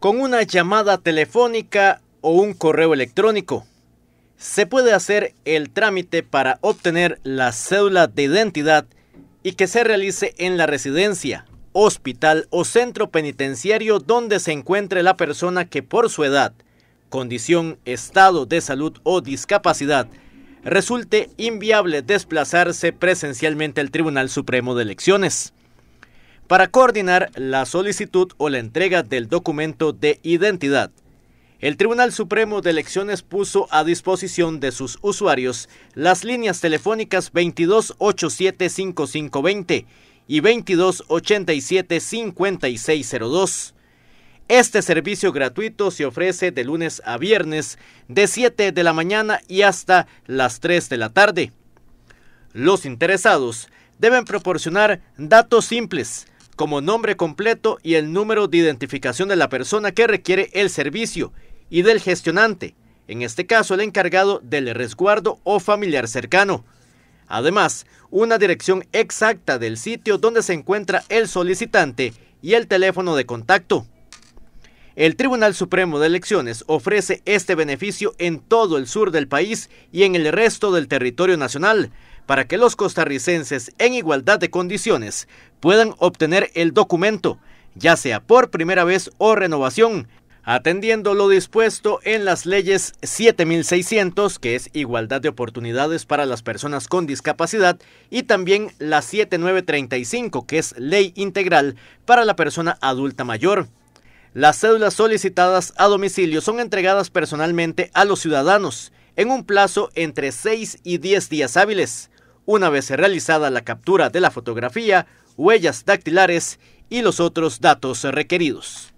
con una llamada telefónica o un correo electrónico. Se puede hacer el trámite para obtener la cédula de identidad y que se realice en la residencia, hospital o centro penitenciario donde se encuentre la persona que por su edad, condición, estado de salud o discapacidad resulte inviable desplazarse presencialmente al Tribunal Supremo de Elecciones para coordinar la solicitud o la entrega del documento de identidad. El Tribunal Supremo de Elecciones puso a disposición de sus usuarios las líneas telefónicas 2287-5520 y 2287-5602. Este servicio gratuito se ofrece de lunes a viernes de 7 de la mañana y hasta las 3 de la tarde. Los interesados deben proporcionar datos simples, como nombre completo y el número de identificación de la persona que requiere el servicio y del gestionante, en este caso el encargado del resguardo o familiar cercano. Además, una dirección exacta del sitio donde se encuentra el solicitante y el teléfono de contacto. El Tribunal Supremo de Elecciones ofrece este beneficio en todo el sur del país y en el resto del territorio nacional para que los costarricenses en igualdad de condiciones puedan obtener el documento, ya sea por primera vez o renovación, atendiendo lo dispuesto en las leyes 7600, que es igualdad de oportunidades para las personas con discapacidad, y también la 7935, que es ley integral para la persona adulta mayor. Las cédulas solicitadas a domicilio son entregadas personalmente a los ciudadanos en un plazo entre 6 y 10 días hábiles, una vez realizada la captura de la fotografía, huellas dactilares y los otros datos requeridos.